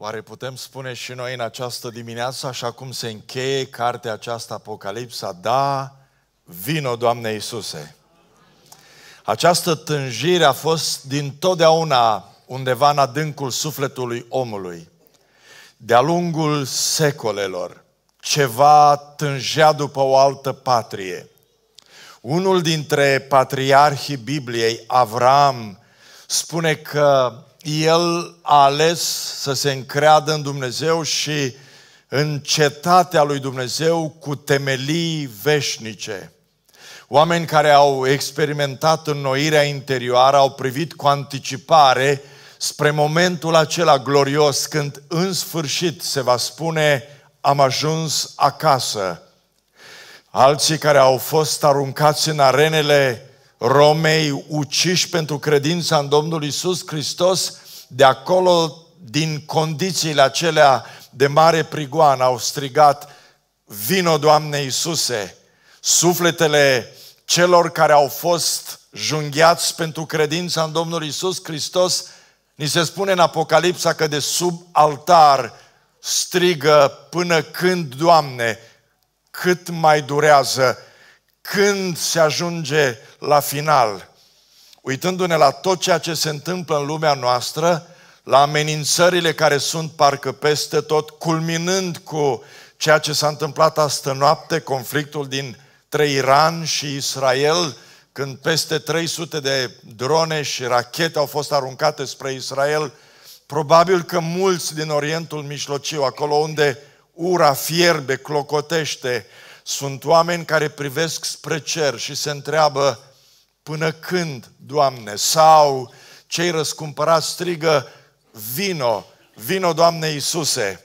Oare putem spune și noi în această dimineață, așa cum se încheie cartea aceasta Apocalipsa, da, vino Doamne Iisuse. Această tânjire a fost din totdeauna undeva în adâncul sufletului omului. De-a lungul secolelor, ceva tânjea după o altă patrie. Unul dintre patriarhii Bibliei, Avram, spune că el a ales să se încreadă în Dumnezeu și în cetatea lui Dumnezeu cu temelii veșnice. Oameni care au experimentat înnoirea interioară au privit cu anticipare spre momentul acela glorios când în sfârșit se va spune am ajuns acasă. Alții care au fost aruncați în arenele Romei uciși pentru credința în Domnul Isus Hristos, de acolo, din condițiile acelea de mare prigoană, au strigat, Vino, Doamne Iisuse! Sufletele celor care au fost junghiați pentru credința în Domnul Isus Hristos, ni se spune în Apocalipsa că de sub altar strigă până când, Doamne, cât mai durează când se ajunge la final, uitându-ne la tot ceea ce se întâmplă în lumea noastră, la amenințările care sunt parcă peste tot, culminând cu ceea ce s-a întâmplat astă noapte, conflictul dintre Iran și Israel, când peste 300 de drone și rachete au fost aruncate spre Israel, probabil că mulți din Orientul Mijlociu, acolo unde ura fierbe, clocotește, sunt oameni care privesc spre cer și se întreabă până când, Doamne, sau cei răscumpărați strigă, vino, vino, Doamne Iisuse.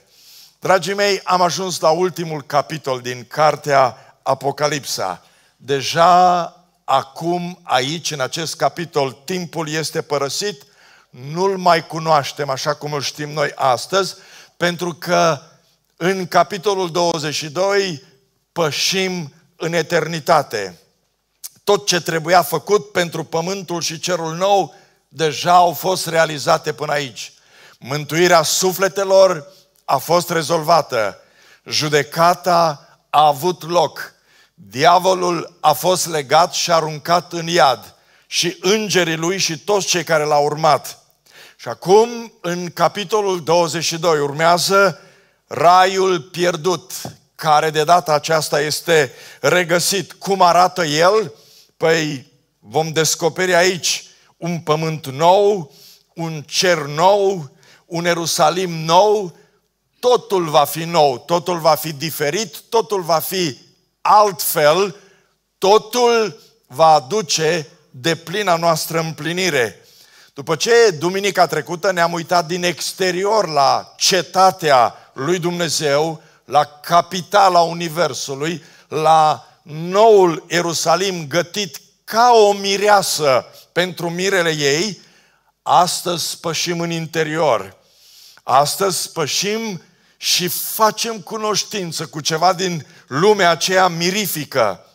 Dragii mei, am ajuns la ultimul capitol din cartea Apocalipsa. Deja acum, aici, în acest capitol, timpul este părăsit, nu-l mai cunoaștem așa cum îl știm noi astăzi, pentru că în capitolul 22 pășim în eternitate. Tot ce trebuia făcut pentru pământul și cerul nou deja au fost realizate până aici. Mântuirea sufletelor a fost rezolvată. Judecata a avut loc. Diavolul a fost legat și aruncat în iad și îngerii lui și toți cei care l-au urmat. Și acum, în capitolul 22, urmează raiul pierdut, care de data aceasta este regăsit. Cum arată el? Păi vom descoperi aici un pământ nou, un cer nou, un Ierusalim nou, totul va fi nou, totul va fi diferit, totul va fi altfel, totul va aduce de plina noastră împlinire. După ce duminica trecută ne-am uitat din exterior la cetatea lui Dumnezeu, la capitala Universului, la noul Ierusalim gătit ca o mireasă pentru mirele ei, astăzi spășim în interior. Astăzi spășim și facem cunoștință cu ceva din lumea aceea mirifică.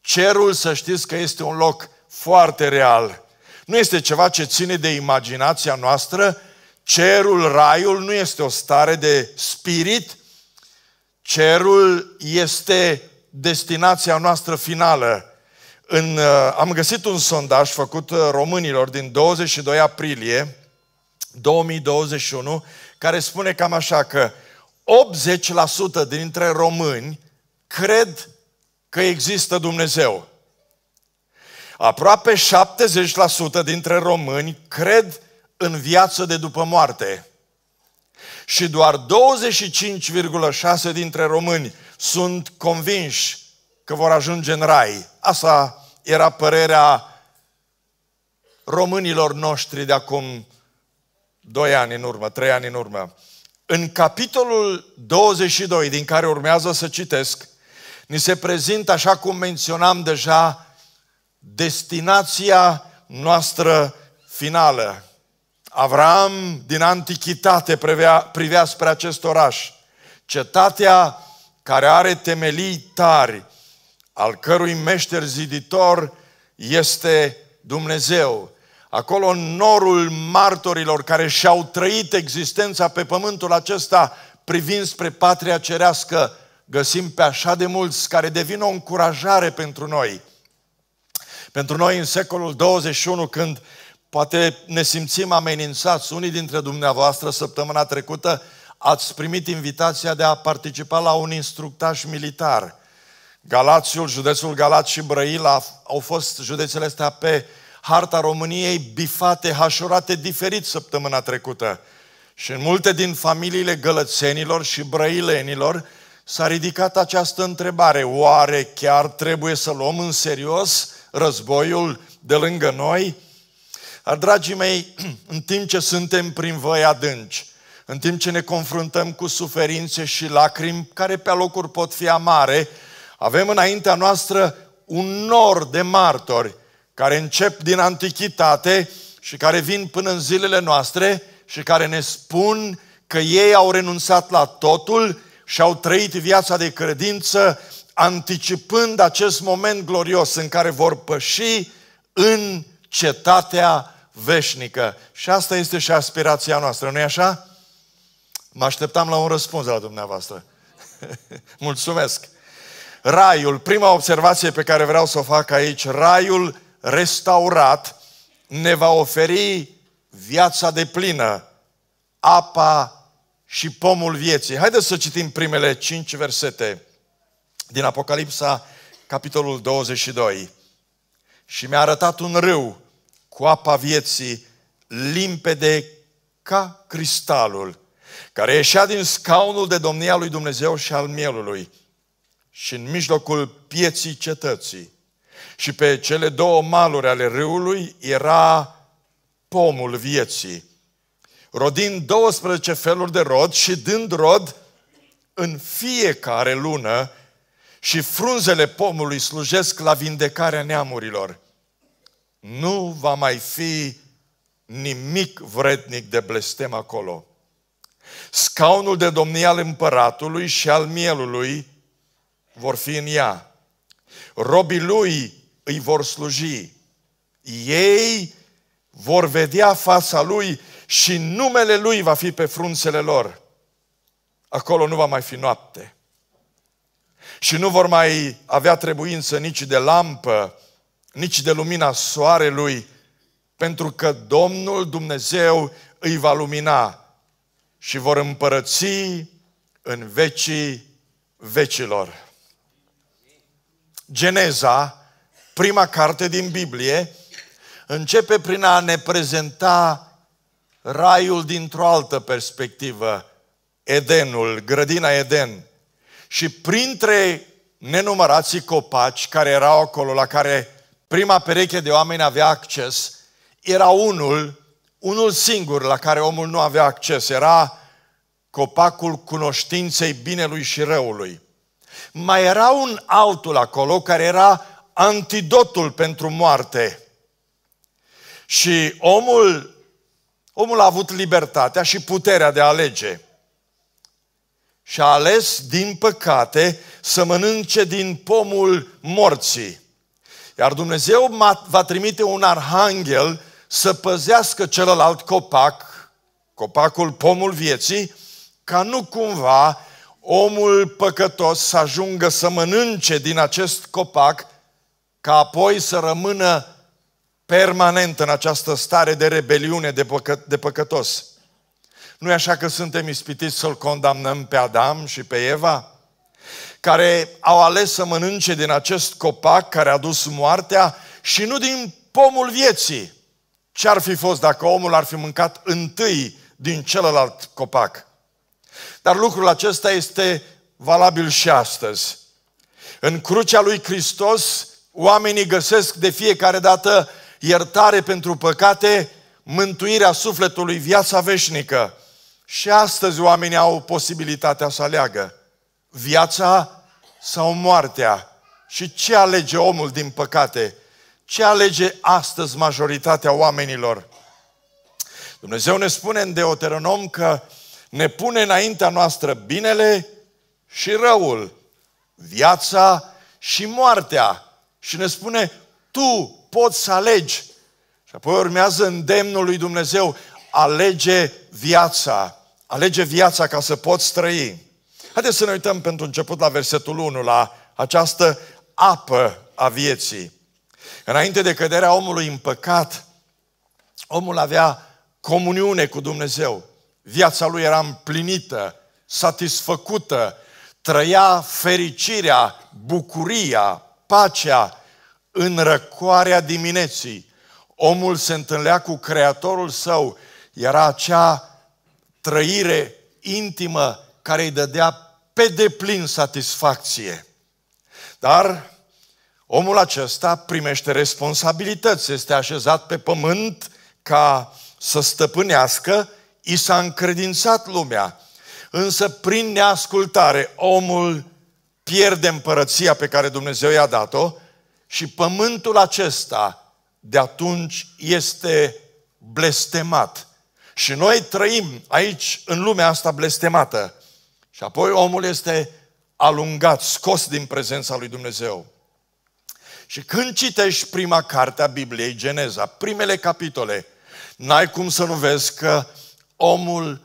Cerul, să știți că este un loc foarte real. Nu este ceva ce ține de imaginația noastră. Cerul, raiul nu este o stare de spirit, Cerul este destinația noastră finală. În, uh, am găsit un sondaj făcut uh, românilor din 22 aprilie 2021 care spune cam așa că 80% dintre români cred că există Dumnezeu. Aproape 70% dintre români cred în viață de după moarte și doar 25,6 dintre români sunt convinși că vor ajunge în rai. Asta era părerea românilor noștri de acum 2 ani în urmă, 3 ani în urmă. În capitolul 22, din care urmează să citesc, ni se prezintă, așa cum menționam deja, destinația noastră finală. Avram din antichitate privea, privea spre acest oraș, cetatea care are temelii tari, al cărui meșter ziditor este Dumnezeu. Acolo în norul martorilor care și-au trăit existența pe pământul acesta privind spre patria cerească, găsim pe așa de mulți care devin o încurajare pentru noi. Pentru noi în secolul 21 când Poate ne simțim amenințați. Unii dintre dumneavoastră săptămâna trecută ați primit invitația de a participa la un instructaj militar. Galațiul, județul Galați și Brăila au fost județele astea pe harta României bifate, hașurate diferit săptămâna trecută. Și în multe din familiile gălățenilor și brăilenilor s-a ridicat această întrebare. Oare chiar trebuie să luăm în serios războiul de lângă noi? Dar, dragii mei, în timp ce suntem prin voi adânci, în timp ce ne confruntăm cu suferințe și lacrimi, care pe locuri pot fi amare, avem înaintea noastră un nor de martori care încep din antichitate și care vin până în zilele noastre și care ne spun că ei au renunțat la totul și au trăit viața de credință anticipând acest moment glorios în care vor păși în cetatea veșnică. Și asta este și aspirația noastră, nu-i așa? Mă așteptam la un răspuns de la dumneavoastră. Mulțumesc! Raiul, prima observație pe care vreau să o fac aici, raiul restaurat ne va oferi viața de plină, apa și pomul vieții. Haideți să citim primele cinci versete din Apocalipsa, capitolul 22. Și mi-a arătat un râu cu apa vieții limpede ca cristalul, care ieșea din scaunul de domnia lui Dumnezeu și al mielului și în mijlocul pieții cetății. Și pe cele două maluri ale râului era pomul vieții, rodind 12 feluri de rod și dând rod în fiecare lună și frunzele pomului slujesc la vindecarea neamurilor nu va mai fi nimic vrednic de blestem acolo. Scaunul de domnie al împăratului și al mielului vor fi în ea. Robii lui îi vor sluji. Ei vor vedea fața lui și numele lui va fi pe frunțele lor. Acolo nu va mai fi noapte. Și nu vor mai avea trebuință nici de lampă, nici de lumina soarelui, pentru că Domnul Dumnezeu îi va lumina și vor împărăți în vecii vecilor. Geneza, prima carte din Biblie, începe prin a ne prezenta raiul dintr-o altă perspectivă, Edenul, grădina Eden. Și printre nenumărații copaci care erau acolo, la care prima pereche de oameni avea acces, era unul, unul singur la care omul nu avea acces, era copacul cunoștinței binelui și răului. Mai era un altul acolo care era antidotul pentru moarte. Și omul, omul a avut libertatea și puterea de a alege. Și a ales, din păcate, să mănânce din pomul morții. Iar Dumnezeu va trimite un arhanghel să păzească celălalt copac, copacul, pomul vieții, ca nu cumva omul păcătos să ajungă să mănânce din acest copac, ca apoi să rămână permanent în această stare de rebeliune, de, păcă, de păcătos. Nu e așa că suntem ispitiți să-l condamnăm pe Adam și pe Eva? care au ales să mănânce din acest copac care a dus moartea și nu din pomul vieții. Ce ar fi fost dacă omul ar fi mâncat întâi din celălalt copac? Dar lucrul acesta este valabil și astăzi. În crucea lui Hristos, oamenii găsesc de fiecare dată iertare pentru păcate, mântuirea sufletului, viața veșnică. Și astăzi oamenii au posibilitatea să aleagă viața sau moartea. Și ce alege omul din păcate? Ce alege astăzi majoritatea oamenilor? Dumnezeu ne spune în Deuteronom că ne pune înaintea noastră binele și răul, viața și moartea. Și ne spune, tu poți să alegi. Și apoi urmează îndemnul lui Dumnezeu, alege viața. Alege viața ca să poți trăi. Haideți să ne uităm pentru început la versetul 1, la această apă a vieții. Înainte de căderea omului în păcat, omul avea comuniune cu Dumnezeu. Viața lui era împlinită, satisfăcută, trăia fericirea, bucuria, pacea în răcoarea dimineții. Omul se întâlnea cu Creatorul său, era acea trăire intimă care îi dădea pe deplin satisfacție. Dar omul acesta primește responsabilități, este așezat pe pământ ca să stăpânească, i s-a încredințat lumea. Însă prin neascultare omul pierde împărăția pe care Dumnezeu i-a dat-o și pământul acesta de atunci este blestemat. Și noi trăim aici în lumea asta blestemată. Și apoi omul este alungat, scos din prezența lui Dumnezeu. Și când citești prima carte a Bibliei, Geneza, primele capitole, n-ai cum să nu vezi că omul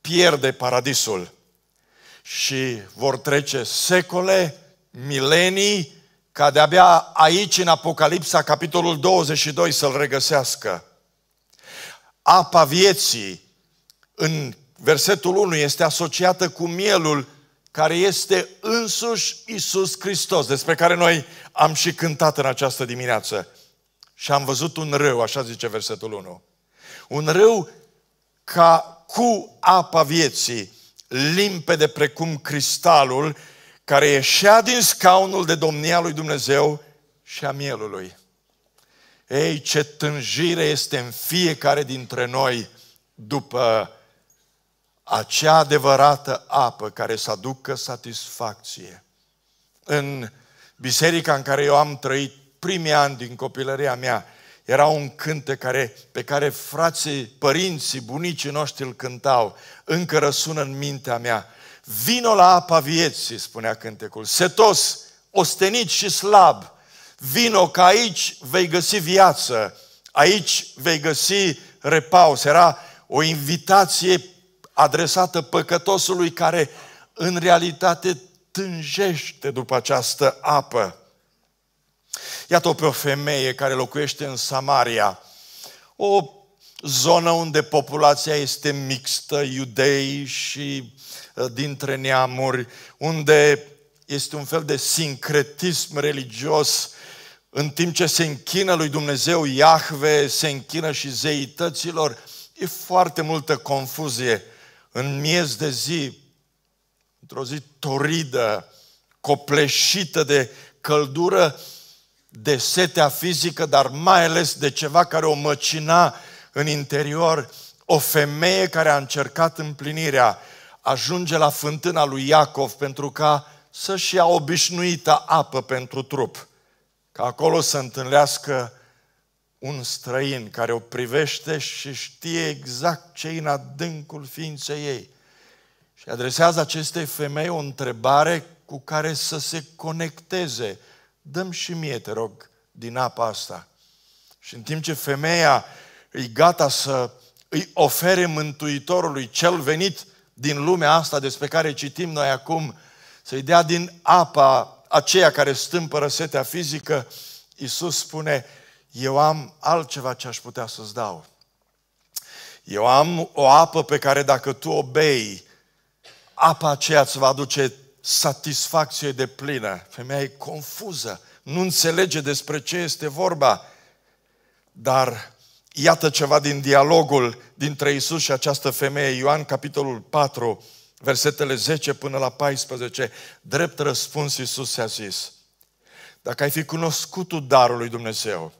pierde paradisul. Și vor trece secole, milenii, ca de-abia aici, în Apocalipsa, capitolul 22, să-l regăsească. Apa vieții, în versetul 1 este asociată cu mielul care este însuși Isus Hristos, despre care noi am și cântat în această dimineață. Și am văzut un râu, așa zice versetul 1. Un râu ca cu apa vieții, limpede precum cristalul, care ieșea din scaunul de domnia lui Dumnezeu și a mielului. Ei, ce tânjire este în fiecare dintre noi după acea adevărată apă care să aducă satisfacție. În biserica în care eu am trăit primii ani din copilăria mea, era un cântec care, pe care frații, părinții, bunicii noștri îl cântau. Încă răsună în mintea mea. Vino la apa vieții, spunea cântecul. Setos, ostenit și slab, vino că aici vei găsi viață, aici vei găsi repaus. Era o invitație adresată păcătosului care în realitate tânjește după această apă. Iată-o pe o femeie care locuiește în Samaria, o zonă unde populația este mixtă, iudei și uh, dintre neamuri, unde este un fel de sincretism religios, în timp ce se închină lui Dumnezeu Iahve, se închină și zeităților, e foarte multă confuzie în miez de zi, într-o zi toridă, copleșită de căldură, de setea fizică, dar mai ales de ceva care o măcina în interior, o femeie care a încercat împlinirea, ajunge la fântâna lui Iacov pentru ca să-și ia obișnuită apă pentru trup, ca acolo să întâlnească un străin care o privește și știe exact ce în adâncul ființei ei. Și adresează acestei femei o întrebare cu care să se conecteze. Dăm și mie, te rog, din apa asta. Și în timp ce femeia e gata să îi ofere Mântuitorului cel venit din lumea asta despre care citim noi acum, să-i dea din apa aceea care stâmpără setea fizică, Iisus spune, eu am altceva ce aș putea să-ți dau. Eu am o apă pe care dacă tu o bei, apa aceea îți va aduce satisfacție de plină. Femeia e confuză, nu înțelege despre ce este vorba. Dar iată ceva din dialogul dintre Isus și această femeie, Ioan capitolul 4, versetele 10 până la 14. Drept răspuns Isus i-a zis, dacă ai fi cunoscut darul lui Dumnezeu,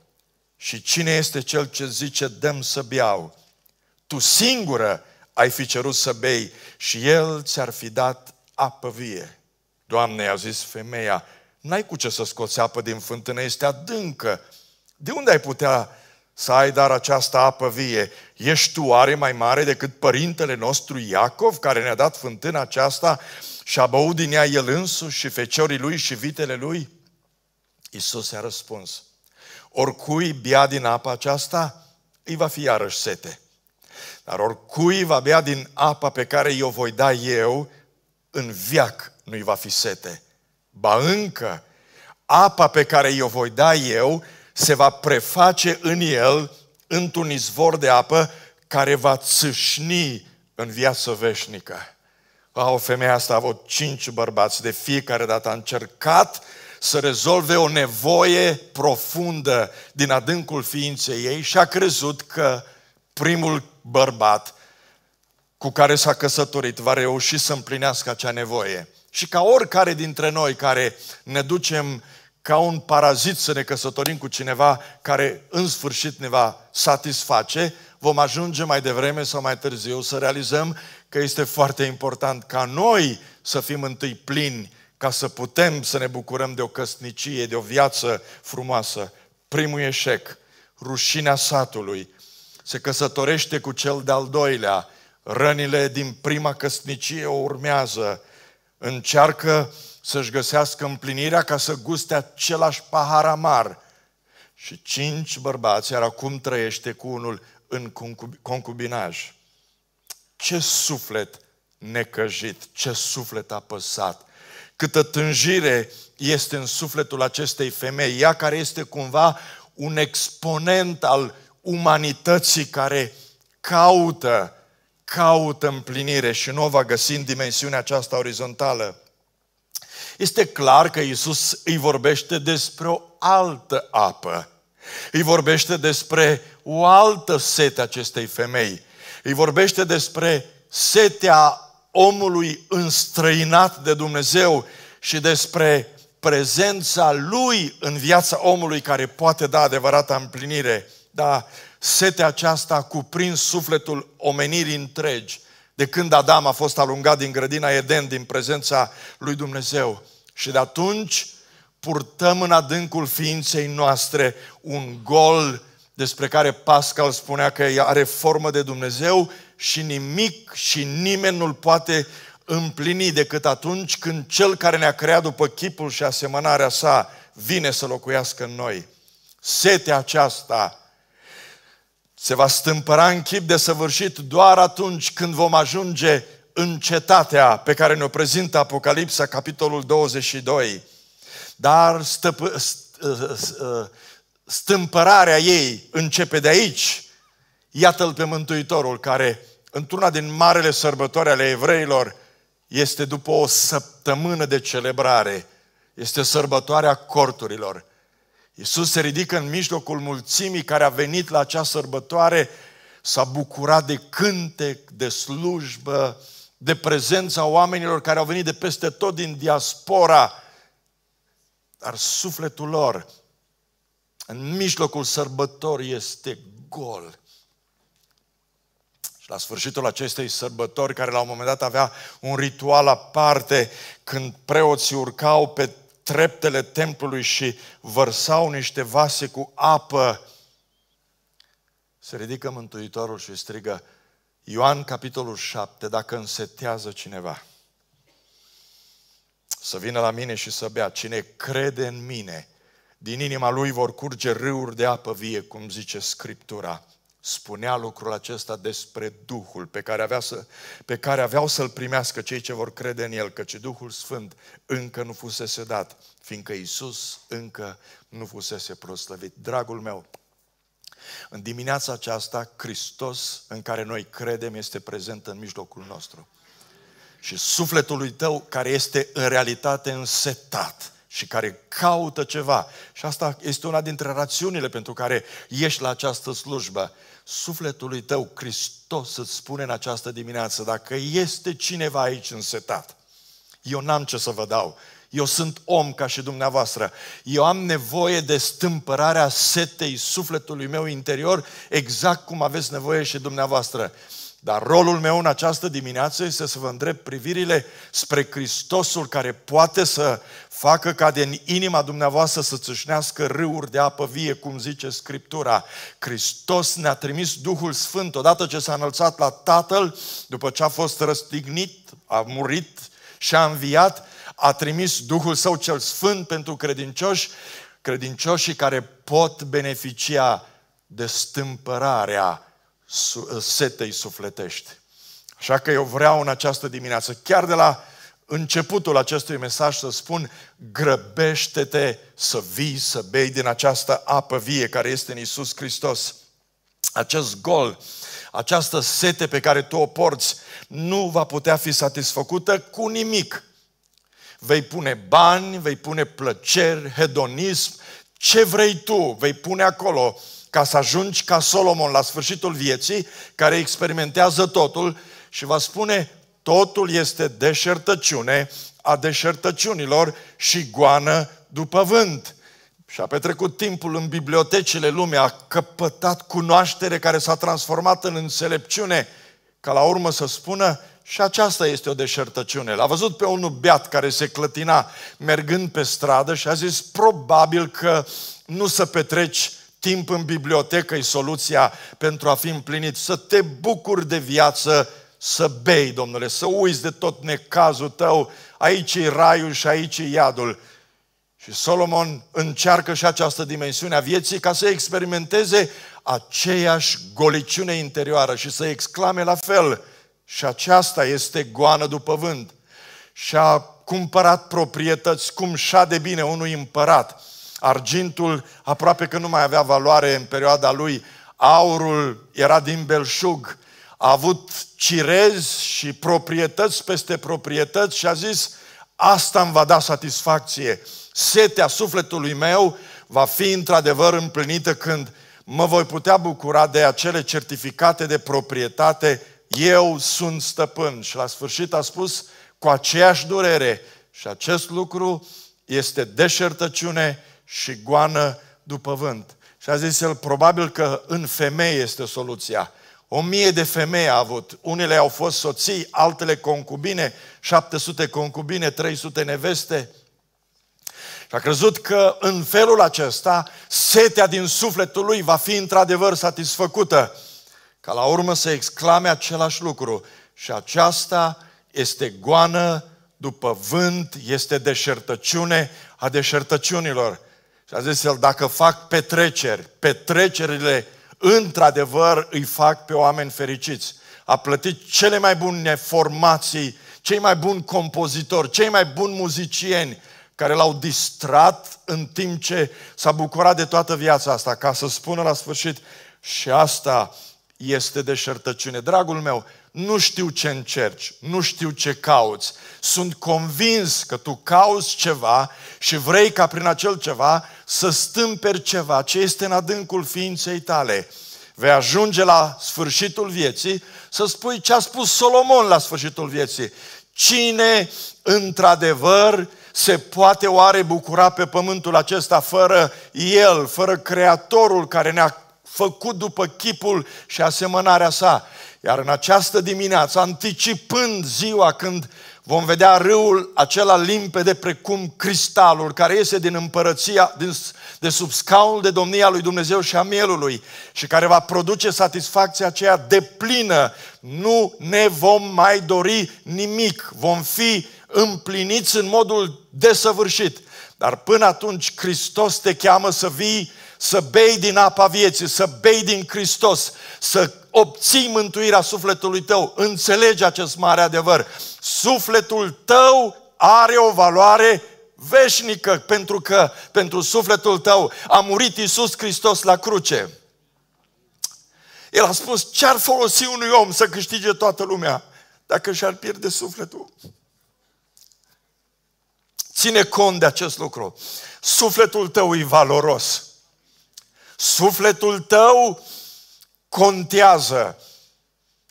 și cine este cel ce zice, dăm să beau? Tu singură ai fi cerut să bei și el ți-ar fi dat apă vie. Doamne, a zis femeia, n-ai cu ce să scoți apă din fântână, este adâncă. De unde ai putea să ai dar această apă vie? Ești tu are mai mare decât părintele nostru Iacov, care ne-a dat fântâna aceasta și a băut din ea el însuși și feciorii lui și vitele lui? Isus i-a răspuns, Oricui bea din apa aceasta, îi va fi iarăși sete. Dar oricui va bea din apa pe care i-o voi da eu, în viac nu-i va fi sete. Ba încă, apa pe care i-o voi da eu se va preface în el într-un izvor de apă care va țâșni în viață veșnică. O, femeia asta a avut cinci bărbați, de fiecare dată a încercat să rezolve o nevoie profundă din adâncul ființei ei și a crezut că primul bărbat cu care s-a căsătorit va reuși să împlinească acea nevoie. Și ca oricare dintre noi care ne ducem ca un parazit să ne căsătorim cu cineva care în sfârșit ne va satisface, vom ajunge mai devreme sau mai târziu să realizăm că este foarte important ca noi să fim întâi plini ca să putem să ne bucurăm de o căsnicie, de o viață frumoasă. Primul eșec, rușinea satului. Se căsătorește cu cel de-al doilea. Rănile din prima căsnicie o urmează. Încearcă să-și găsească împlinirea ca să guste același pahar amar. Și cinci bărbați, iar acum trăiește cu unul în concubinaj. Ce suflet necăjit, ce suflet apăsat, câtă tânjire este în sufletul acestei femei, ea care este cumva un exponent al umanității care caută, caută împlinire și nu o va găsi în dimensiunea aceasta orizontală. Este clar că Isus îi vorbește despre o altă apă. Îi vorbește despre o altă sete acestei femei. Îi vorbește despre setea omului înstrăinat de Dumnezeu și despre prezența lui în viața omului care poate da adevărata împlinire. Da, setea aceasta a cuprins sufletul omenirii întregi de când Adam a fost alungat din grădina Eden, din prezența lui Dumnezeu. Și de atunci purtăm în adâncul ființei noastre un gol despre care Pascal spunea că are formă de Dumnezeu, și nimic și nimeni nu-l poate împlini decât atunci când Cel care ne-a creat după chipul și asemănarea sa vine să locuiască în noi. Setea aceasta se va stâmpăra în chip de săvârșit doar atunci când vom ajunge în cetatea pe care ne-o prezintă Apocalipsa, capitolul 22. Dar stăp- ă, ă, ă, stâmpărarea ei începe de aici. Iată-l pe Mântuitorul care într-una din marele sărbători ale evreilor, este după o săptămână de celebrare, este sărbătoarea corturilor. Iisus se ridică în mijlocul mulțimii care a venit la acea sărbătoare, s-a bucurat de cântec, de slujbă, de prezența oamenilor care au venit de peste tot din diaspora, dar sufletul lor în mijlocul sărbătorii este gol la sfârșitul acestei sărbători, care la un moment dat avea un ritual aparte, când preoții urcau pe treptele templului și vărsau niște vase cu apă, se ridică Mântuitorul și strigă, Ioan capitolul 7, dacă însetează cineva, să vină la mine și să bea. Cine crede în mine, din inima lui vor curge râuri de apă vie, cum zice Scriptura spunea lucrul acesta despre Duhul pe care, avea să, pe care aveau să-l primească cei ce vor crede în el, căci Duhul Sfânt încă nu fusese dat, fiindcă Isus încă nu fusese proslăvit. Dragul meu, în dimineața aceasta, Hristos în care noi credem este prezent în mijlocul nostru. Și sufletul lui tău, care este în realitate însetat, și care caută ceva. Și asta este una dintre rațiunile pentru care ieși la această slujbă. Sufletului tău, Hristos îți spune în această dimineață, dacă este cineva aici însetat, eu n-am ce să vă dau, eu sunt om ca și dumneavoastră. Eu am nevoie de stâmpărarea setei sufletului meu interior, exact cum aveți nevoie și dumneavoastră. Dar rolul meu în această dimineață este să vă îndrept privirile spre Hristosul care poate să facă ca din inima dumneavoastră să țâșnească râuri de apă vie, cum zice Scriptura. Hristos ne-a trimis Duhul Sfânt odată ce s-a înălțat la Tatăl, după ce a fost răstignit, a murit și a înviat, a trimis Duhul Său cel Sfânt pentru credincioși, credincioșii care pot beneficia de stâmpărarea Uh, setei sufletești. Așa că eu vreau în această dimineață, chiar de la începutul acestui mesaj să spun grăbește-te să vii, să bei din această apă vie care este în Isus Hristos. Acest gol, această sete pe care tu o porți, nu va putea fi satisfăcută cu nimic. Vei pune bani, vei pune plăceri, hedonism, ce vrei tu, vei pune acolo ca să ajungi ca Solomon la sfârșitul vieții, care experimentează totul și va spune, totul este deșertăciune a deșertăciunilor și goană după vânt. Și a petrecut timpul în bibliotecile lumii, a căpătat cunoaștere care s-a transformat în înțelepciune, ca la urmă să spună, și aceasta este o deșertăciune. L-a văzut pe unul beat care se clătina mergând pe stradă și a zis, probabil că nu să petreci Timp în bibliotecă e soluția pentru a fi împlinit. Să te bucuri de viață, să bei, domnule, să uiți de tot necazul tău. Aici e raiul și aici e iadul. Și Solomon încearcă și această dimensiune a vieții ca să experimenteze aceeași goliciune interioară și să exclame la fel. Și aceasta este goană după vânt. Și a cumpărat proprietăți, cum șa de bine unui împărat Argintul aproape că nu mai avea valoare în perioada lui. Aurul era din belșug. A avut cirezi și proprietăți peste proprietăți și a zis, asta îmi va da satisfacție. Setea sufletului meu va fi într-adevăr împlinită când mă voi putea bucura de acele certificate de proprietate, eu sunt stăpân. Și la sfârșit a spus cu aceeași durere și acest lucru este deșertăciune și goană după vânt. Și a zis el, probabil că în femeie este soluția. O mie de femei a avut. Unele au fost soții, altele concubine, 700 concubine, 300 neveste. Și a crezut că în felul acesta setea din sufletul lui va fi într-adevăr satisfăcută. Ca la urmă să exclame același lucru. Și aceasta este goană după vânt, este deșertăciune a deșertăciunilor. Și a zis el, dacă fac petreceri, petrecerile într-adevăr îi fac pe oameni fericiți. A plătit cele mai bune formații, cei mai buni compozitori, cei mai buni muzicieni care l-au distrat în timp ce s-a bucurat de toată viața asta, ca să spună la sfârșit și asta este deșertăciune. Dragul meu, nu știu ce încerci, nu știu ce cauți. Sunt convins că tu cauți ceva și vrei ca prin acel ceva să stâmperi ceva ce este în adâncul ființei tale. Vei ajunge la sfârșitul vieții să spui ce a spus Solomon la sfârșitul vieții. Cine într-adevăr se poate oare bucura pe pământul acesta fără El, fără Creatorul care ne-a făcut după chipul și asemănarea sa? Iar în această dimineață, anticipând ziua când vom vedea râul acela limpede precum cristalul care iese din împărăția, din, de sub scaunul de domnia lui Dumnezeu și a mielului și care va produce satisfacția aceea de plină. Nu ne vom mai dori nimic, vom fi împliniți în modul desăvârșit. Dar până atunci Hristos te cheamă să vii să bei din apa vieții, să bei din Hristos, să obții mântuirea sufletului tău. Înțelegi acest mare adevăr. Sufletul tău are o valoare veșnică, pentru că pentru sufletul tău a murit Iisus Hristos la cruce. El a spus, ce-ar folosi unui om să câștige toată lumea dacă și-ar pierde sufletul? Ține cont de acest lucru. Sufletul tău e valoros. Sufletul tău contează.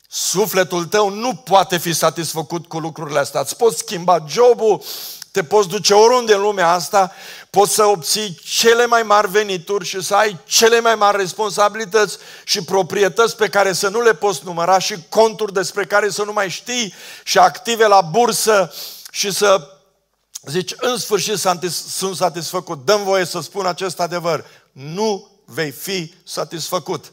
Sufletul tău nu poate fi satisfăcut cu lucrurile astea. Îți poți schimba jobul, te poți duce oriunde în lumea asta, poți să obții cele mai mari venituri și să ai cele mai mari responsabilități și proprietăți pe care să nu le poți număra și conturi despre care să nu mai știi și active la bursă și să zici, în sfârșit sunt satisfăcut. Dăm voie să spun acest adevăr. Nu vei fi satisfăcut.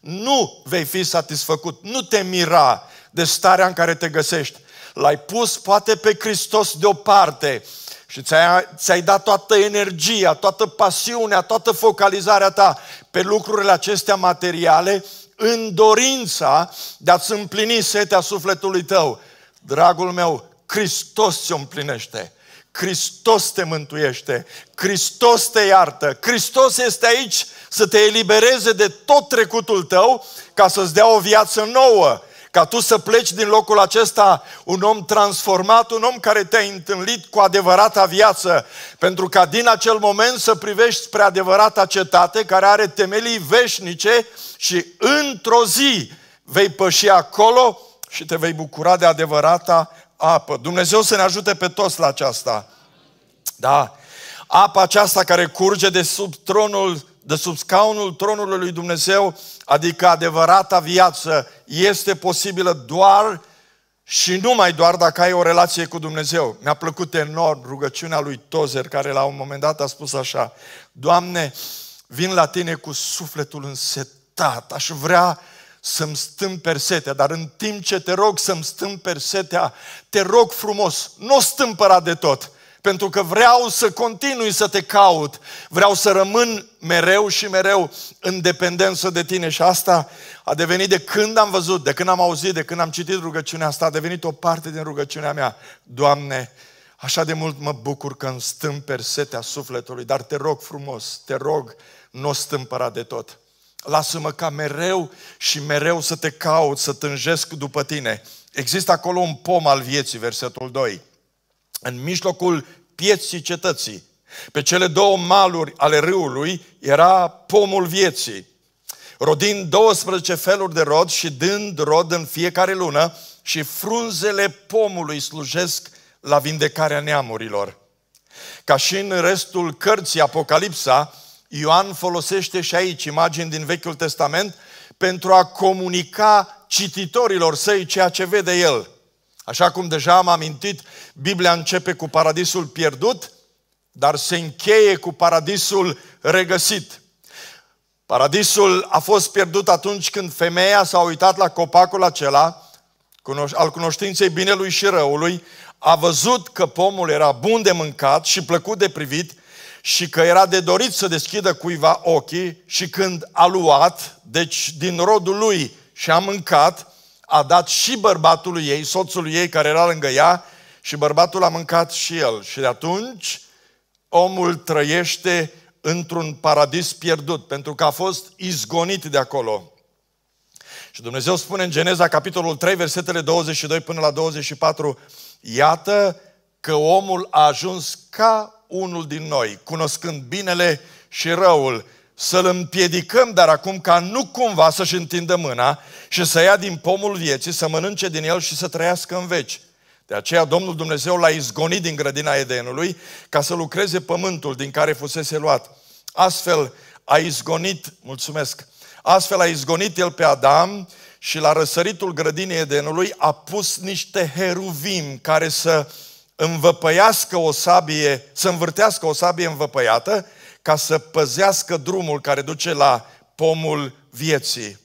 Nu vei fi satisfăcut, nu te mira de starea în care te găsești. L-ai pus poate pe Hristos deoparte și ți-ai, ți-ai dat toată energia, toată pasiunea, toată focalizarea ta pe lucrurile acestea materiale în dorința de a-ți împlini setea sufletului tău. Dragul meu, Hristos ți-o împlinește. Hristos te mântuiește, Hristos te iartă, Hristos este aici să te elibereze de tot trecutul tău ca să-ți dea o viață nouă, ca tu să pleci din locul acesta un om transformat, un om care te a întâlnit cu adevărata viață, pentru ca din acel moment să privești spre adevărata cetate care are temelii veșnice și într-o zi vei păși acolo și te vei bucura de adevărata apă. Dumnezeu să ne ajute pe toți la aceasta. Da. Apa aceasta care curge de sub tronul, de sub scaunul tronului lui Dumnezeu, adică adevărata viață, este posibilă doar și numai doar dacă ai o relație cu Dumnezeu. Mi-a plăcut enorm rugăciunea lui Tozer, care la un moment dat a spus așa, Doamne, vin la Tine cu sufletul însetat, aș vrea să-mi stâmperi persetea, dar în timp ce te rog să-mi stâmperi persetea, te rog frumos, nu o stâmpăra de tot, pentru că vreau să continui să te caut, vreau să rămân mereu și mereu în dependență de tine și asta a devenit de când am văzut, de când am auzit, de când am citit rugăciunea asta, a devenit o parte din rugăciunea mea. Doamne, așa de mult mă bucur că îmi stâmperi persetea sufletului, dar te rog frumos, te rog, nu o stâmpăra de tot lasă-mă ca mereu și mereu să te caut, să tânjesc după tine. Există acolo un pom al vieții, versetul 2. În mijlocul pieții cetății, pe cele două maluri ale râului, era pomul vieții, rodind 12 feluri de rod și dând rod în fiecare lună și frunzele pomului slujesc la vindecarea neamurilor. Ca și în restul cărții Apocalipsa, Ioan folosește și aici imagini din Vechiul Testament pentru a comunica cititorilor săi ceea ce vede el. Așa cum deja am amintit, Biblia începe cu paradisul pierdut, dar se încheie cu paradisul regăsit. Paradisul a fost pierdut atunci când femeia s-a uitat la copacul acela, al cunoștinței binelui și răului, a văzut că pomul era bun de mâncat și plăcut de privit și că era de dorit să deschidă cuiva ochii și când a luat, deci din rodul lui și a mâncat, a dat și bărbatului ei, soțul ei care era lângă ea și bărbatul a mâncat și el. Și de atunci omul trăiește într-un paradis pierdut, pentru că a fost izgonit de acolo. Și Dumnezeu spune în Geneza, capitolul 3, versetele 22 până la 24, iată că omul a ajuns ca unul din noi, cunoscând binele și răul, să-l împiedicăm, dar acum ca nu cumva să-și întindă mâna și să ia din pomul vieții, să mănânce din el și să trăiască în veci. De aceea Domnul Dumnezeu l-a izgonit din grădina Edenului ca să lucreze pământul din care fusese luat. Astfel a izgonit, mulțumesc, astfel a izgonit el pe Adam și la răsăritul grădinii Edenului a pus niște heruvim care să uh, învăpăiască o sabie, să învârtească o sabie învăpăiată ca să păzească drumul care duce la pomul vieții.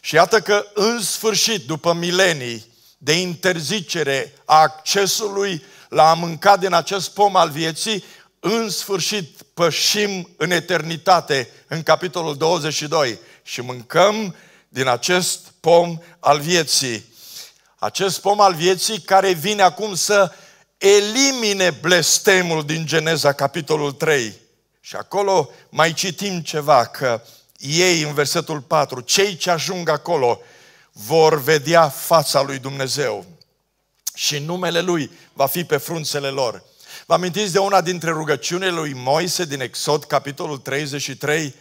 Și iată că în sfârșit, după milenii de interzicere a accesului la a mânca din acest pom al vieții, în sfârșit pășim în eternitate, în capitolul 22, și mâncăm din acest pom al vieții. Acest pom al vieții care vine acum să elimine blestemul din Geneza, capitolul 3. Și acolo mai citim ceva, că ei, în versetul 4, cei ce ajung acolo vor vedea fața lui Dumnezeu și numele Lui va fi pe frunțele lor. Vă amintiți de una dintre rugăciunile lui Moise din Exod, capitolul 33?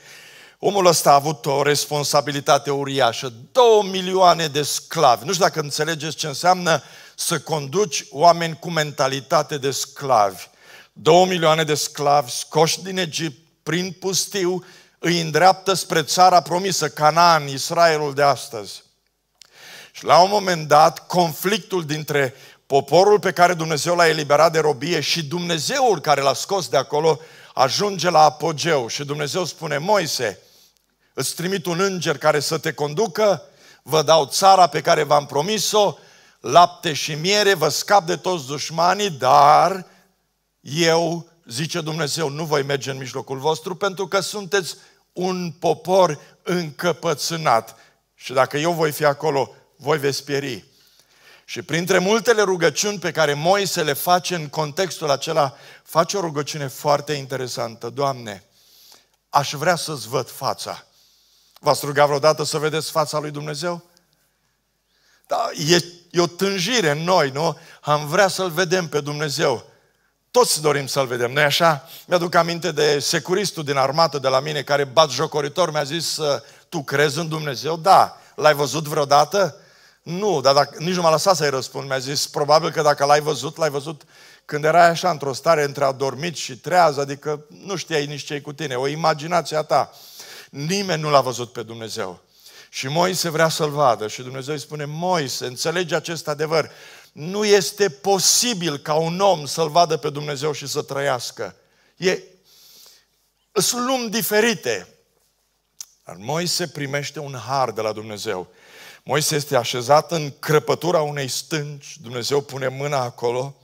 Omul ăsta a avut o responsabilitate uriașă. Două milioane de sclavi. Nu știu dacă înțelegeți ce înseamnă uh, să conduci oameni cu mentalitate de sclavi. Două milioane de sclavi scoși din Egipt, prin pustiu, îi îndreaptă spre țara promisă, Canaan, Israelul de astăzi. Și la un moment dat, conflictul dintre poporul pe care Dumnezeu l-a eliberat de robie și Dumnezeul care l-a scos de acolo ajunge la apogeu. Și Dumnezeu spune, Moise, îți trimit un înger care să te conducă, vă dau țara pe care v-am promis-o, lapte și miere, vă scap de toți dușmanii, dar eu, zice Dumnezeu, nu voi merge în mijlocul vostru pentru că sunteți un popor încăpățânat. Și dacă eu voi fi acolo, voi veți pieri. Și printre multele rugăciuni pe care Moise le face în contextul acela, face o rugăciune foarte interesantă. Doamne, aș vrea să-ți văd fața. V-ați rugat vreodată să vedeți fața lui Dumnezeu? Da, e, e o tânjire în noi, nu? Am vrea să-L vedem pe Dumnezeu. Toți dorim să-L vedem, nu așa? Mi-aduc aminte de securistul din armată de la mine, care bat jocoritor, mi-a zis, tu crezi în Dumnezeu? Da. L-ai văzut vreodată? Nu, dar dacă, nici nu m-a lăsat să-i răspund. Mi-a zis, probabil că dacă l-ai văzut, l-ai văzut când erai așa într-o stare între adormit și treaz, adică nu știai nici ce cu tine, o imaginație a ta. Nimeni nu l-a văzut pe Dumnezeu. Și Moise vrea să-l vadă și Dumnezeu îi spune, Moise, înțelege acest adevăr. Nu este posibil ca un om să-l vadă pe Dumnezeu și să trăiască. E, sunt lumi diferite. Dar Moise primește un har de la Dumnezeu. Moise este așezat în crăpătura unei stânci, Dumnezeu pune mâna acolo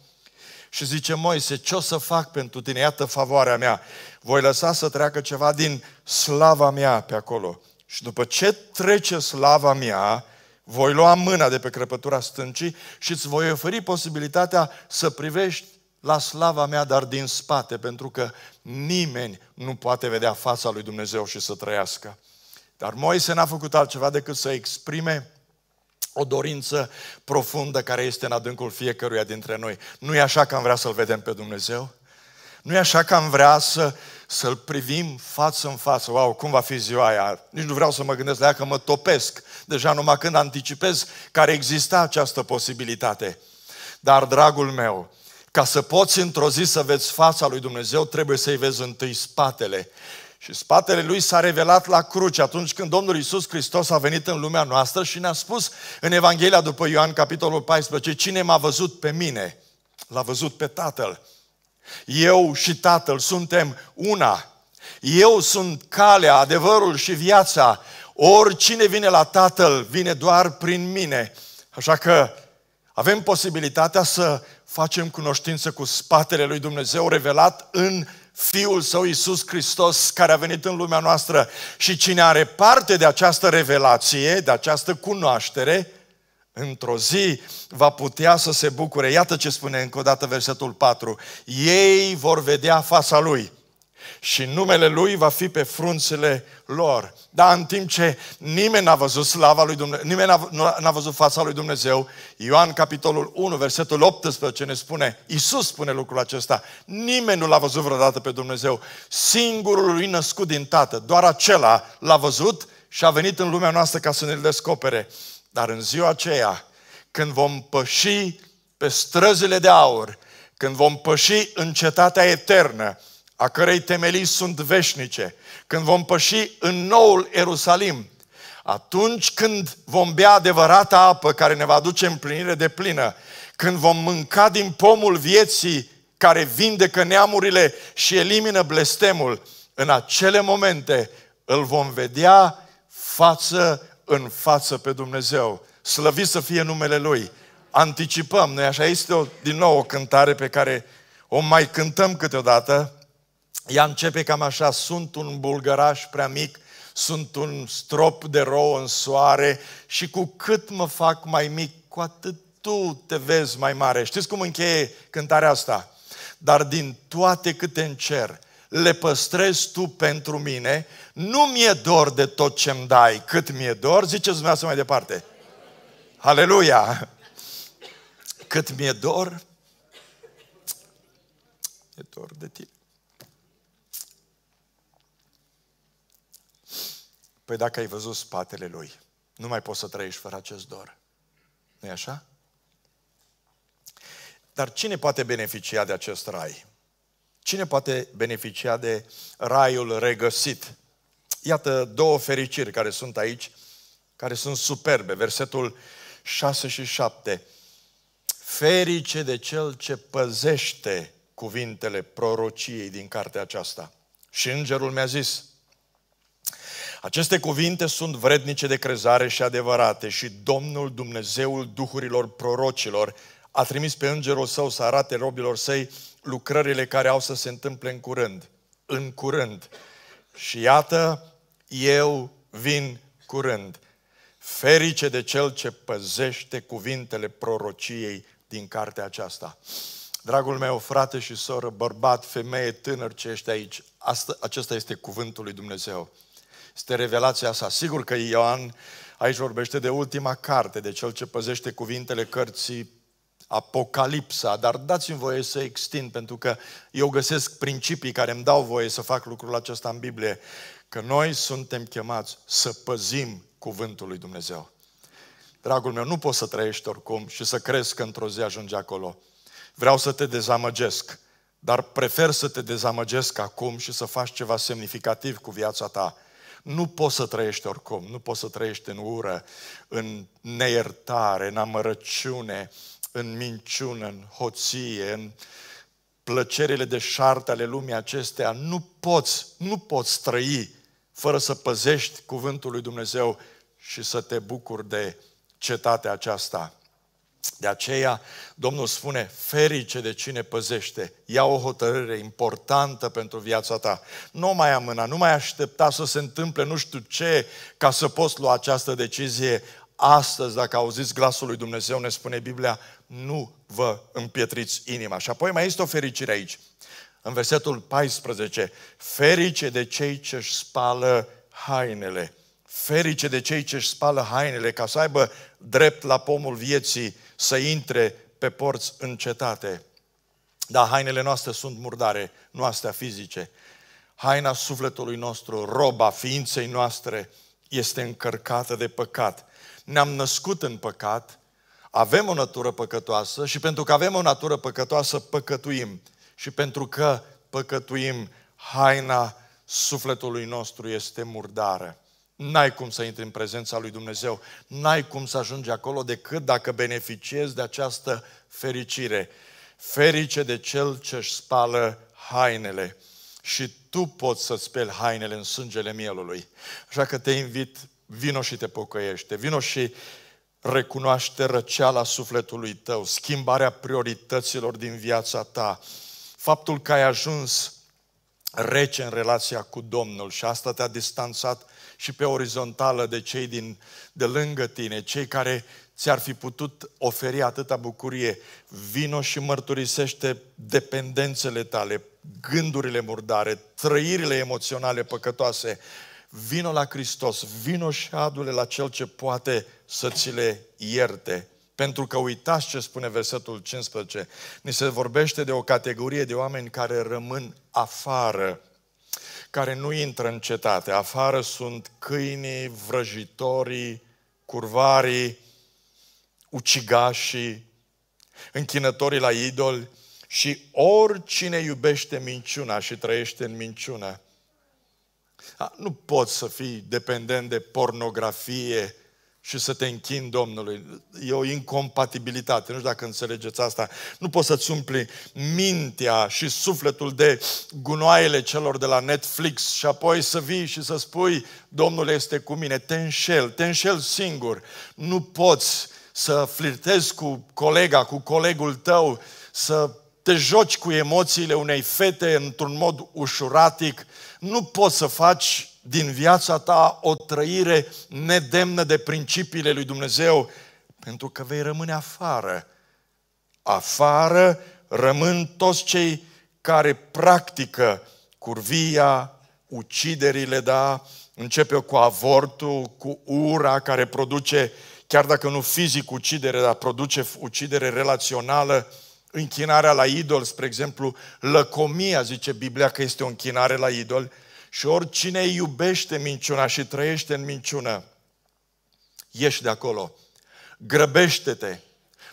și zice, Moise, ce o să fac pentru tine? Iată favoarea mea. Voi lăsa să treacă ceva din slava mea pe acolo. Și după ce trece slava mea, voi lua mâna de pe crăpătura stâncii și îți voi oferi posibilitatea să privești la slava mea, dar din spate, pentru că nimeni nu poate vedea fața lui Dumnezeu și să trăiască. Dar Moise n-a făcut altceva decât să exprime o dorință profundă care este în adâncul fiecăruia dintre noi. Nu e așa că am vrea să-L vedem pe Dumnezeu? Nu e așa că am vrea să să-L privim față în față. Wow, cum va fi ziua aia? Nici nu vreau să mă gândesc la ea că mă topesc. Deja numai când anticipez ar exista această posibilitate. Dar, dragul meu, ca să poți într-o zi să vezi fața lui Dumnezeu, trebuie să-i vezi întâi spatele. Și spatele lui s-a revelat la cruce atunci când Domnul Isus Hristos a venit în lumea noastră și ne-a spus în Evanghelia după Ioan, capitolul 14, cine m-a văzut pe mine, l-a văzut pe Tatăl. Eu și Tatăl suntem una. Eu sunt calea, adevărul și viața. Oricine vine la Tatăl, vine doar prin mine. Așa că avem posibilitatea să facem cunoștință cu spatele lui Dumnezeu revelat în Fiul Său Iisus Hristos care a venit în lumea noastră și cine are parte de această revelație, de această cunoaștere, într-o zi va putea să se bucure. Iată ce spune încă o dată versetul 4. Ei vor vedea fața lui și numele lui va fi pe frunțele lor. Dar în timp ce nimeni n-a văzut slava lui Dumnezeu, nimeni n-a, văzut fața lui Dumnezeu, Ioan capitolul 1, versetul 18 ne spune, Iisus spune lucrul acesta, nimeni nu l-a văzut vreodată pe Dumnezeu, singurul lui născut din Tată, doar acela l-a văzut și a venit în lumea noastră ca să ne-l descopere. Dar în ziua aceea, când vom păși pe străzile de aur, când vom păși în cetatea eternă, a cărei temelii sunt veșnice, când vom păși în noul Ierusalim, atunci când vom bea adevărata apă care ne va duce împlinire de plină, când vom mânca din pomul vieții care vindecă neamurile și elimină blestemul, în acele momente îl vom vedea față în față pe Dumnezeu. Slăvit să fie numele Lui. Anticipăm, noi așa este o, din nou o cântare pe care o mai cântăm câteodată. Ea începe cam așa, sunt un bulgăraș prea mic, sunt un strop de rouă în soare și cu cât mă fac mai mic, cu atât tu te vezi mai mare. Știți cum încheie cântarea asta? Dar din toate câte încerc, le păstrezi tu pentru mine nu mi-e dor de tot ce-mi dai, cât mi-e dor, ziceți dumneavoastră mai departe. Aleluia! Cât mi-e dor, e dor de tine. Păi dacă ai văzut spatele lui, nu mai poți să trăiești fără acest dor. nu e așa? Dar cine poate beneficia de acest rai? Cine poate beneficia de raiul regăsit? Iată două fericiri care sunt aici, care sunt superbe. Versetul 6 și 7. Ferice de cel ce păzește cuvintele prorociei din cartea aceasta. Și îngerul mi-a zis, aceste cuvinte sunt vrednice de crezare și adevărate și Domnul Dumnezeul Duhurilor Prorocilor a trimis pe îngerul său să arate robilor săi lucrările care au să se întâmple în curând. În curând. Și iată, eu vin curând. Ferice de cel ce păzește cuvintele prorociei din cartea aceasta. Dragul meu, frate și soră, bărbat, femeie, tânăr ce ești aici, asta, acesta este cuvântul lui Dumnezeu. Este revelația sa. Sigur că Ioan aici vorbește de ultima carte, de cel ce păzește cuvintele cărții Apocalipsa, dar dați-mi voie să extind, pentru că eu găsesc principii care îmi dau voie să fac lucrul acesta în Biblie că noi suntem chemați să păzim cuvântul lui Dumnezeu. Dragul meu, nu poți să trăiești oricum și să crezi că într-o zi ajungi acolo. Vreau să te dezamăgesc, dar prefer să te dezamăgesc acum și să faci ceva semnificativ cu viața ta. Nu poți să trăiești oricum, nu poți să trăiești în ură, în neiertare, în amărăciune, în minciună, în hoție, în plăcerile de șarte ale lumii acestea. Nu poți, nu poți trăi fără să păzești cuvântul lui Dumnezeu și să te bucuri de cetatea aceasta. De aceea, Domnul spune, ferice de cine păzește, ia o hotărâre importantă pentru viața ta. Nu mai amâna, nu mai aștepta să se întâmple nu știu ce ca să poți lua această decizie. Astăzi, dacă auziți glasul lui Dumnezeu, ne spune Biblia, nu vă împietriți inima. Și apoi mai este o fericire aici în versetul 14, ferice de cei ce își spală hainele. Ferice de cei ce își spală hainele ca să aibă drept la pomul vieții să intre pe porți încetate. Dar hainele noastre sunt murdare, nu astea fizice. Haina sufletului nostru, roba ființei noastre, este încărcată de păcat. Ne-am născut în păcat, avem o natură păcătoasă și pentru că avem o natură păcătoasă, păcătuim. Și pentru că păcătuim, haina sufletului nostru este murdară. N-ai cum să intri în prezența lui Dumnezeu, n-ai cum să ajungi acolo decât dacă beneficiezi de această fericire. Ferice de cel ce își spală hainele. Și tu poți să speli hainele în sângele mielului. Așa că te invit, vino și te pocăiește, vino și recunoaște răceala sufletului tău, schimbarea priorităților din viața ta, faptul că ai ajuns rece în relația cu Domnul și asta te-a distanțat și pe orizontală de cei din, de lângă tine, cei care ți-ar fi putut oferi atâta bucurie. Vino și mărturisește dependențele tale, gândurile murdare, trăirile emoționale păcătoase. Vino la Hristos, vino și adule la Cel ce poate să ți le ierte. Pentru că uitați ce spune versetul 15. Ni se vorbește de o categorie de oameni care rămân afară, care nu intră în cetate. Afară sunt câinii, vrăjitorii, curvarii, ucigașii, închinătorii la idoli și oricine iubește minciuna și trăiește în minciună. Nu poți să fii dependent de pornografie, și să te închin Domnului. E o incompatibilitate, nu știu dacă înțelegeți asta. Nu poți să-ți umpli mintea și sufletul de gunoaiele celor de la Netflix și apoi să vii și să spui Domnul este cu mine. Te înșel, te înșel singur. Nu poți să flirtezi cu colega, cu colegul tău, să te joci cu emoțiile unei fete într-un mod ușuratic. Nu poți să faci din viața ta o trăire nedemnă de principiile lui Dumnezeu, pentru că vei rămâne afară. Afară rămân toți cei care practică curvia, uciderile, da, începe cu avortul, cu ura care produce, chiar dacă nu fizic ucidere, dar produce ucidere relațională, închinarea la idol, spre exemplu, lăcomia, zice Biblia că este o închinare la idol, și oricine iubește minciuna și trăiește în minciună, ieși de acolo. Grăbește-te.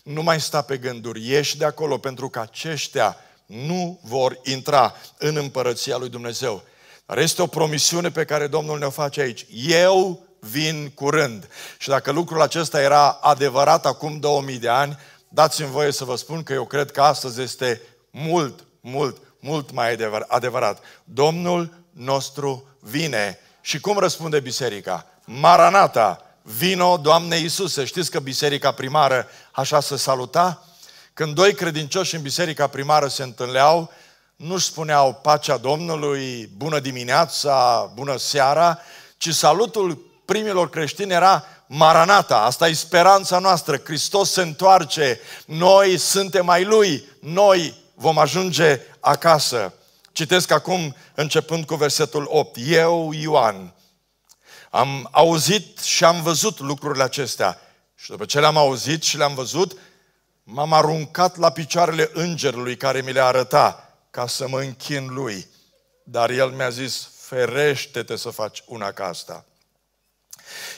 Nu mai sta pe gânduri. Ieși de acolo pentru că aceștia nu vor intra în împărăția lui Dumnezeu. Dar este o promisiune pe care Domnul ne-o face aici. Eu vin curând. Și dacă lucrul acesta era adevărat acum 2000 de ani, dați-mi voie să vă spun că eu cred că astăzi este mult, mult, mult mai adevărat. Domnul nostru vine. Și cum răspunde biserica? Maranata, vino Doamne Iisuse. Știți că biserica primară așa se saluta? Când doi credincioși în biserica primară se întâlneau, nu spuneau pacea Domnului, bună dimineața, bună seara, ci salutul primilor creștini era Maranata, asta e speranța noastră, Hristos se întoarce, noi suntem ai Lui, noi vom ajunge acasă. Citesc acum începând cu versetul 8. Eu, Ioan, am auzit și am văzut lucrurile acestea. Și după ce le-am auzit și le-am văzut, m-am aruncat la picioarele îngerului care mi le arăta ca să mă închin lui. Dar el mi-a zis, ferește-te să faci una ca asta.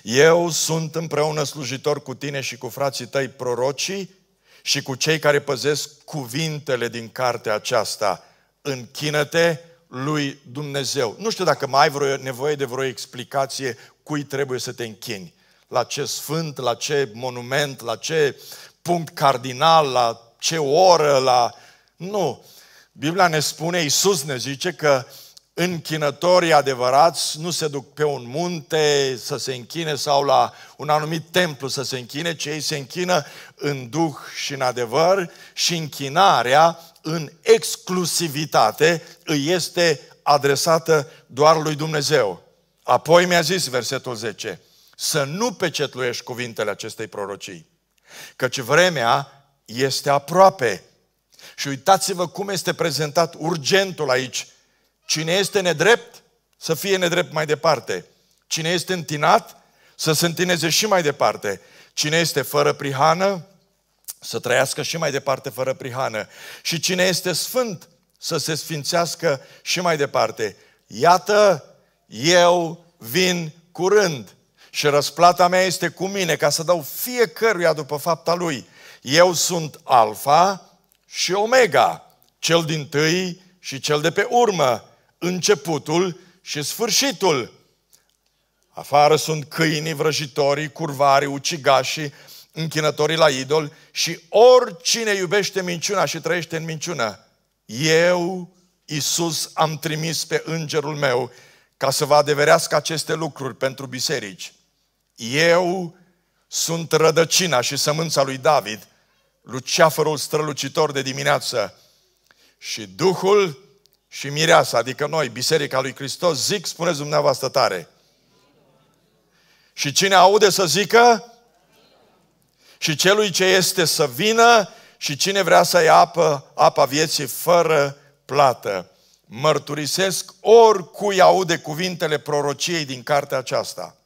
Eu sunt împreună slujitor cu tine și cu frații tăi prorocii și cu cei care păzesc cuvintele din cartea aceasta – închină-te lui Dumnezeu. Nu știu dacă mai ai vreo nevoie de vreo explicație cui trebuie să te închini. La ce sfânt, la ce monument, la ce punct cardinal, la ce oră, la... Nu. Biblia ne spune, Iisus ne zice că închinătorii adevărați nu se duc pe un munte să se închine sau la un anumit templu să se închine, ci ei se închină în duh și în adevăr și închinarea în exclusivitate îi este adresată doar lui Dumnezeu. Apoi mi-a zis versetul 10, să nu pecetluiești cuvintele acestei prorocii, căci vremea este aproape. Și uitați-vă cum este prezentat urgentul aici. Cine este nedrept, să fie nedrept mai departe. Cine este întinat, să se întineze și mai departe. Cine este fără prihană, să trăiască și mai departe fără prihană. Și cine este sfânt să se sfințească și mai departe. Iată, eu vin curând și răsplata mea este cu mine ca să dau fiecăruia după fapta lui. Eu sunt Alfa și Omega, cel din tâi și cel de pe urmă, începutul și sfârșitul. Afară sunt câinii, vrăjitorii, curvarii, ucigașii, închinătorii la idol și oricine iubește minciuna și trăiește în minciună, eu, Iisus, am trimis pe îngerul meu ca să vă adeverească aceste lucruri pentru biserici. Eu sunt rădăcina și sămânța lui David, luceafărul strălucitor de dimineață și Duhul și Mireasa, adică noi, Biserica lui Hristos, zic, spuneți dumneavoastră tare. Și cine aude să zică, și celui ce este să vină și cine vrea să ia apă, apa vieții fără plată. Mărturisesc oricui aude cuvintele prorociei din cartea aceasta.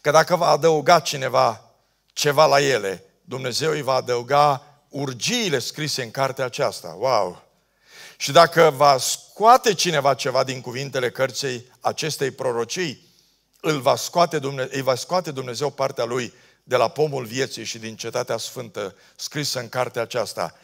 Că dacă va adăuga cineva ceva la ele, Dumnezeu îi va adăuga urgiile scrise în cartea aceasta. Wow! Și dacă va scoate cineva ceva din cuvintele cărței acestei prorocii, îl va scoate Dumnezeu, îi va scoate Dumnezeu partea lui de la pomul vieții și din cetatea sfântă, scrisă în cartea aceasta.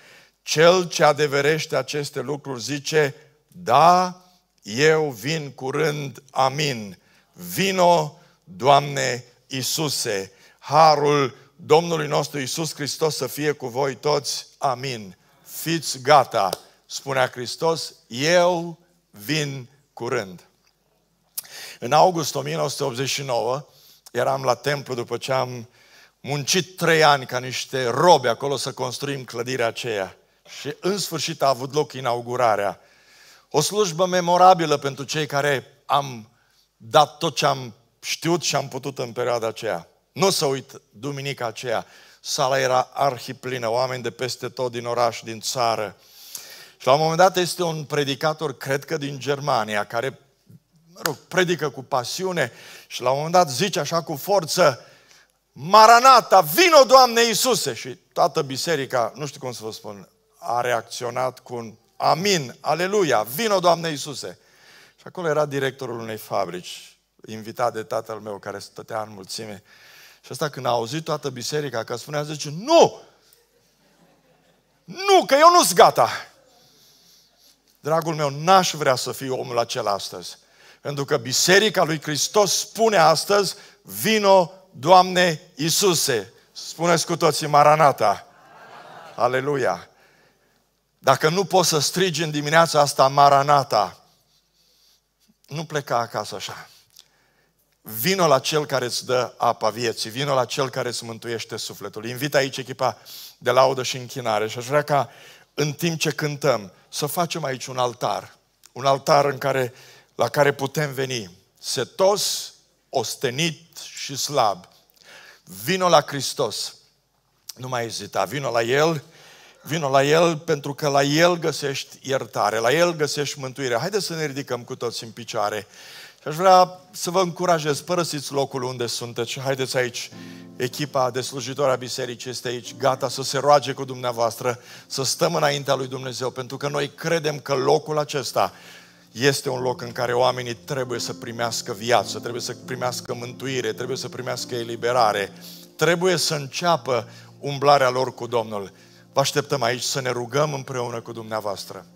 Cel ce adeverește aceste lucruri zice, da, eu vin curând, amin. Vino, Doamne Isuse, harul Domnului nostru Isus Hristos să fie cu voi toți, amin. Fiți gata, spunea Hristos, eu vin curând. În august 1989 eram la templu după ce am muncit trei ani ca niște robe acolo să construim clădirea aceea. Și în sfârșit a avut loc inaugurarea. O slujbă memorabilă pentru cei care am dat tot ce am știut și am putut în perioada aceea. Nu o să uit duminica aceea. Sala era arhiplină, oameni de peste tot din oraș, din țară. Și la un moment dat este un predicator, cred că din Germania, care mă rog, predică cu pasiune și la un moment dat zice așa cu forță, Maranata, vino Doamne Iisuse! Și toată biserica, nu știu cum să vă spun, a reacționat cu un amin, aleluia, vino Doamne Iisuse! Și acolo era directorul unei fabrici, invitat de tatăl meu care stătea în mulțime. Și asta când a auzit toată biserica că spunea, zice, nu! Nu, că eu nu sunt gata! Dragul meu, n-aș vrea să fiu omul acela astăzi. Pentru că biserica lui Hristos spune astăzi, vino Doamne Iisuse! Spuneți cu toții Maranata! Aleluia! Dacă nu poți să strigi în dimineața asta Maranata, nu pleca acasă așa. Vino la cel care îți dă apa vieții, vino la cel care îți mântuiește sufletul. Invit aici echipa de laudă și închinare și aș vrea ca în timp ce cântăm să facem aici un altar, un altar în care, la care putem veni setos, ostenit și slab, vino la Hristos. Nu mai ezita, vino la El, vino la El pentru că la El găsești iertare, la El găsești mântuire. Haideți să ne ridicăm cu toți în picioare. Și aș vrea să vă încurajez, părăsiți locul unde sunteți și haideți aici. Echipa de slujitori a bisericii este aici, gata să se roage cu dumneavoastră, să stăm înaintea lui Dumnezeu, pentru că noi credem că locul acesta este un loc în care oamenii trebuie să primească viață, trebuie să primească mântuire, trebuie să primească eliberare, trebuie să înceapă umblarea lor cu Domnul. Vă așteptăm aici să ne rugăm împreună cu dumneavoastră.